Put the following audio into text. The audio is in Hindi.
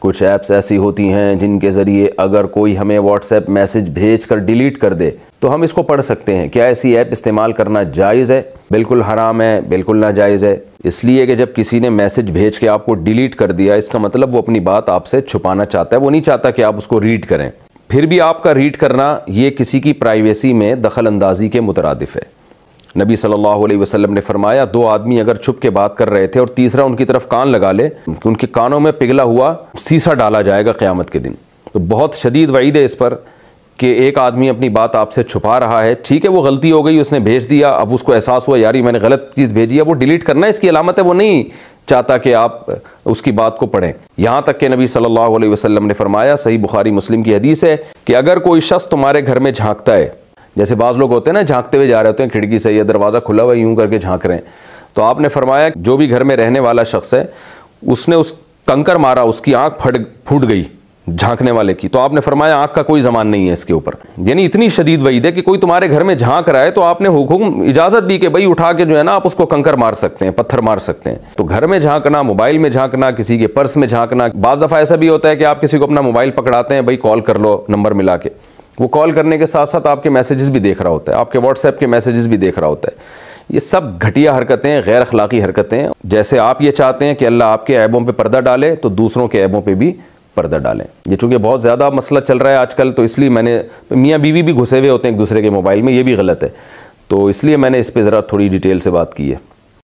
कुछ ऐप्स ऐसी होती हैं जिनके ज़रिए अगर कोई हमें व्हाट्सएप मैसेज भेज कर डिलीट कर दे तो हम इसको पढ़ सकते हैं क्या ऐसी ऐप इस्तेमाल करना जायज़ है बिल्कुल हराम है बिल्कुल नाजायज़ है इसलिए कि जब किसी ने मैसेज भेज के आपको डिलीट कर दिया इसका मतलब वो अपनी बात आपसे छुपाना चाहता है वो नहीं चाहता कि आप उसको रीड करें फिर भी आपका रीड करना ये किसी की प्राइवेसी में दखल अंदाजी के मुतरदफ़ है नबी सल्लल्लाहु अलैहि वसल्लम ने फरमाया दो आदमी अगर छुप के बात कर रहे थे और तीसरा उनकी तरफ कान लगा ले कि तो उनके कानों में पिघला हुआ सीसा डाला जाएगा क़्यामत के दिन तो बहुत शदीद वईद है इस पर कि एक आदमी अपनी बात आपसे छुपा रहा है ठीक है वो गलती हो गई उसने भेज दिया अब उसको एहसास हुआ यारी मैंने गलत चीज़ भेजी है वो डिलीट करना इसकी अलामत है वो नहीं चाहता कि आप उसकी बात को पढ़ें यहाँ तक कि नबी सल्लल्लाहु अलैहि वसल्लम ने फरमाया सही बुखारी मुस्लिम की हदीस है कि अगर कोई शख्स तुम्हारे घर में झांकता है जैसे बाज़ लोग होते हैं ना झांकते हुए जा रहे होते हैं खिड़की से या दरवाज़ा खुला हुआ यूं करके झांक रहे हैं तो आपने फरमाया जो भी घर में रहने वाला शख्स है उसने उस कंकर मारा उसकी आँख फट फूट गई झांकने वाले की तो आपने फरमाया आँख का कोई जमान नहीं है इसके ऊपर यानी इतनी शदीद वईद है कि कोई तुम्हारे घर में झांक रहा है तो आपने हुक्म इजाज़त दी कि भाई उठा के जो है ना आप उसको कंकर मार सकते हैं पत्थर मार सकते हैं तो घर में झांकना मोबाइल में झांकना किसी के पर्स में झांकना बाज़ दफ़ा ऐसा भी होता है कि आप किसी को अपना मोबाइल पकड़ाते हैं भाई कॉल कर लो नंबर मिला के वो कॉल करने के साथ साथ आपके मैसेजेस भी देख रहा होता है आपके व्हाट्सएप के मैसेजेस भी देख रहा होता है ये सब घटिया हरकतें गैर अखलाकी हरकतें जैसे आप ये चाहते हैं कि अल्लाह आपके ऐबों पे पर्दा डाले तो दूसरों के ऐबों पे भी पर्दा डालें ये चूँकि बहुत ज़्यादा मसला चल रहा है आजकल तो इसलिए मैंने मियाँ बीवी भी घुसे हुए होते हैं एक दूसरे के मोबाइल में ये भी गलत है तो इसलिए मैंने इस पर ज़रा थोड़ी डिटेल से बात की है